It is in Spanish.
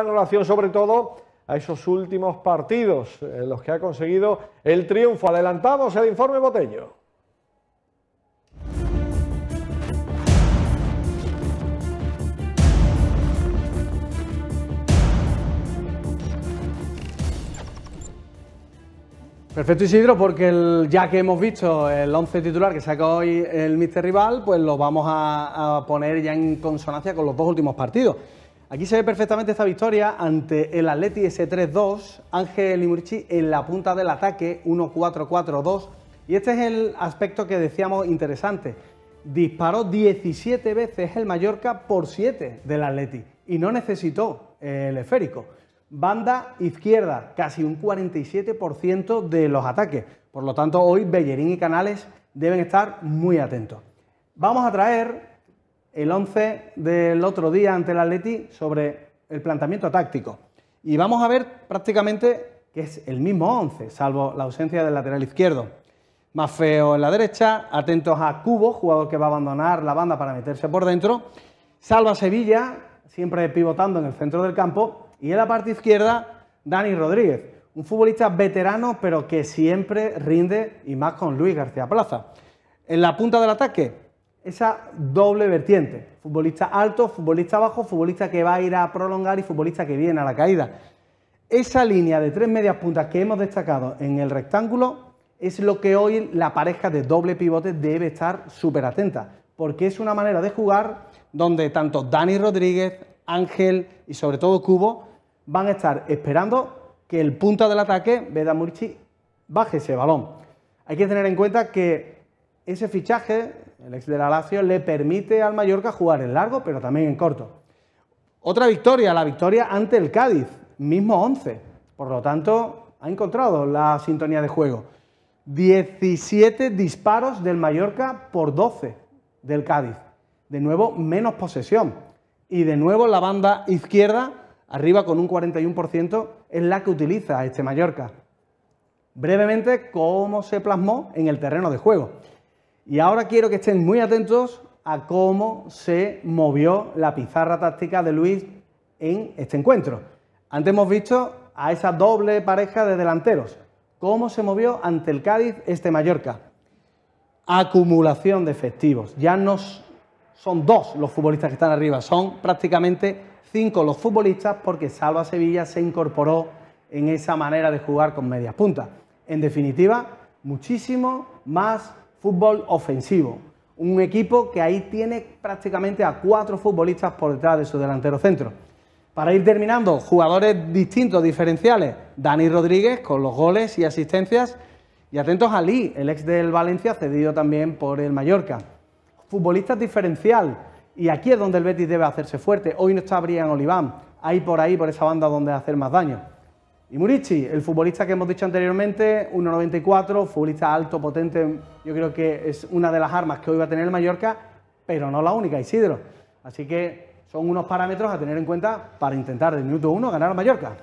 en relación sobre todo a esos últimos partidos en los que ha conseguido el triunfo. Adelantamos el informe Botello. Perfecto Isidro, porque ya que hemos visto el 11 titular que sacó hoy el Mister Rival, pues lo vamos a poner ya en consonancia con los dos últimos partidos. Aquí se ve perfectamente esta victoria ante el Atleti S3-2, Ángel Imurchi en la punta del ataque 1-4-4-2 y este es el aspecto que decíamos interesante. Disparó 17 veces el Mallorca por 7 del Atleti y no necesitó el esférico. Banda izquierda, casi un 47% de los ataques. Por lo tanto, hoy Bellerín y Canales deben estar muy atentos. Vamos a traer el 11 del otro día ante el Atleti sobre el planteamiento táctico. Y vamos a ver prácticamente que es el mismo 11, salvo la ausencia del lateral izquierdo. Más feo en la derecha, atentos a Cubo, jugador que va a abandonar la banda para meterse por dentro. Salva Sevilla, siempre pivotando en el centro del campo. Y en la parte izquierda, Dani Rodríguez, un futbolista veterano, pero que siempre rinde y más con Luis García Plaza. En la punta del ataque, esa doble vertiente. Futbolista alto, futbolista bajo, futbolista que va a ir a prolongar y futbolista que viene a la caída. Esa línea de tres medias puntas que hemos destacado en el rectángulo es lo que hoy la pareja de doble pivote debe estar súper atenta, porque es una manera de jugar donde tanto Dani Rodríguez, Ángel y sobre todo Cubo van a estar esperando que el punta del ataque, Beda Murchi, baje ese balón. Hay que tener en cuenta que ese fichaje el ex de la Lazio, le permite al Mallorca jugar en largo, pero también en corto. Otra victoria, la victoria ante el Cádiz, mismo 11. Por lo tanto, ha encontrado la sintonía de juego. 17 disparos del Mallorca por 12 del Cádiz. De nuevo, menos posesión. Y de nuevo, la banda izquierda, arriba con un 41%, es la que utiliza este Mallorca. Brevemente, cómo se plasmó en el terreno de juego. Y ahora quiero que estén muy atentos a cómo se movió la pizarra táctica de Luis en este encuentro. Antes hemos visto a esa doble pareja de delanteros, cómo se movió ante el Cádiz este Mallorca. Acumulación de efectivos. Ya no son dos los futbolistas que están arriba, son prácticamente cinco los futbolistas porque Salva Sevilla se incorporó en esa manera de jugar con medias puntas. En definitiva, muchísimo más fútbol ofensivo. Un equipo que ahí tiene prácticamente a cuatro futbolistas por detrás de su delantero centro. Para ir terminando, jugadores distintos, diferenciales. Dani Rodríguez con los goles y asistencias. Y atentos a Lee, el ex del Valencia, cedido también por el Mallorca. Futbolista diferencial. Y aquí es donde el Betis debe hacerse fuerte. Hoy no está Brian Oliván. Ahí por ahí, por esa banda donde hacer más daño. Y Murici, el futbolista que hemos dicho anteriormente, 1.94, futbolista alto, potente, yo creo que es una de las armas que hoy va a tener el Mallorca, pero no la única, Isidro. Así que son unos parámetros a tener en cuenta para intentar del minuto uno ganar a Mallorca.